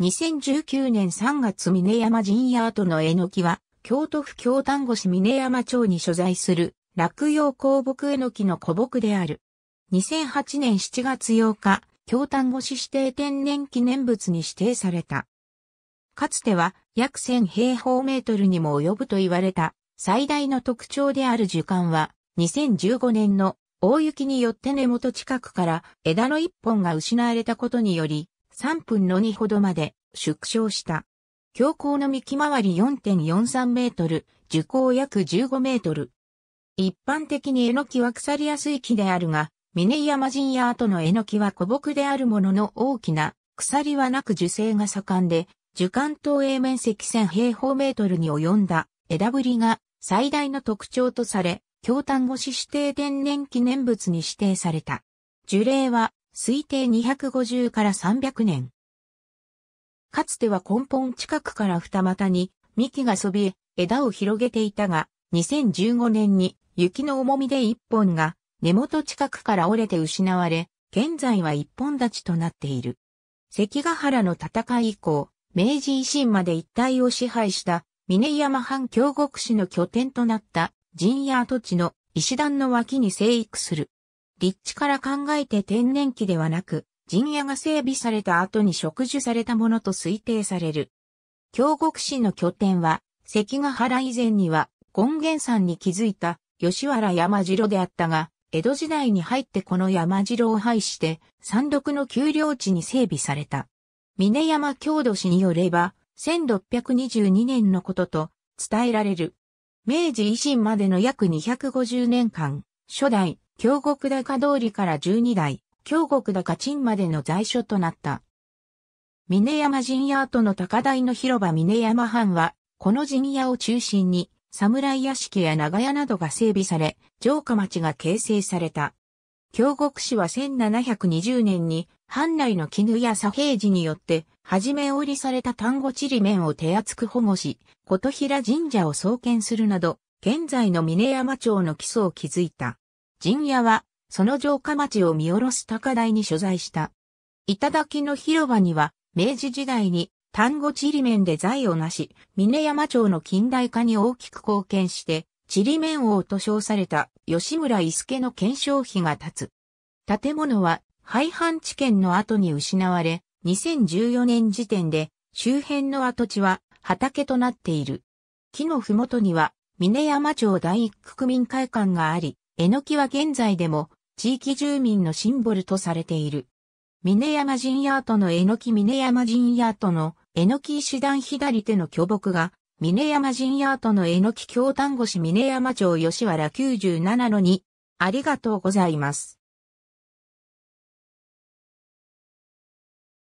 2019年3月峰山陣屋跡のえのきは、京都府京丹後市峰山町に所在する落葉鉱木えのきの古木である。2008年7月8日、京丹後市指定天然記念物に指定された。かつては約1000平方メートルにも及ぶと言われた最大の特徴である樹幹は2015年の大雪によって根元近くから枝の一本が失われたことにより3分の2ほどまで縮小した。標高の幹回り4.43メートル、樹高約15メートル。一般的にエノキは腐りやすい木であるが、ミネヤマジンヤートのエノキは古木であるものの大きな鎖はなく樹勢が盛んで、樹幹投影面積1000平方メートルに及んだ枝ぶりが最大の特徴とされ、京丹後市指定天然記念物に指定された。樹齢は推定250から300年。かつては根本近くから二股に幹がそびえ枝を広げていたが、2015年に雪の重みで一本が根元近くから折れて失われ、現在は一本立ちとなっている。関ヶ原の戦い以降、明治維新まで一帯を支配した峰山藩京極市の拠点となった陣屋跡地の石段の脇に生育する。立地から考えて天然記ではなく、陣屋が整備された後に植樹されたものと推定される。京極市の拠点は、関ヶ原以前には、権現山に築いた吉原山城であったが、江戸時代に入ってこの山城を廃して、山麓の丘陵地に整備された。峰山郷土氏によれば、1622年のことと伝えられる。明治維新までの約250年間、初代京極高通りから12代、京極高鎮までの在所となった。峰山陣屋跡の高台の広場峰山藩は、この陣屋を中心に、侍屋敷や長屋などが整備され、城下町が形成された。京極市は1720年に、藩内の絹や左平寺によって、はじめ折りされた丹後地理面を手厚く保護し、琴平神社を創建するなど、現在の峰山町の基礎を築いた。陣屋は、その城下町を見下ろす高台に所在した。頂の広場には、明治時代に丹後地理面で財をなし、峰山町の近代化に大きく貢献して、地理面王と称された吉村伊助の検証碑が立つ。建物は廃藩置県の後に失われ、2014年時点で周辺の跡地は畑となっている。木のふもとには峰山町第一区民会館があり、えのきは現在でも地域住民のシンボルとされている。峰山陣屋跡のえのき峰山陣屋跡のえのき石段左手の巨木が、峰山陣屋跡のえのき京丹後市峰山町吉原97の2。ありがとうございます。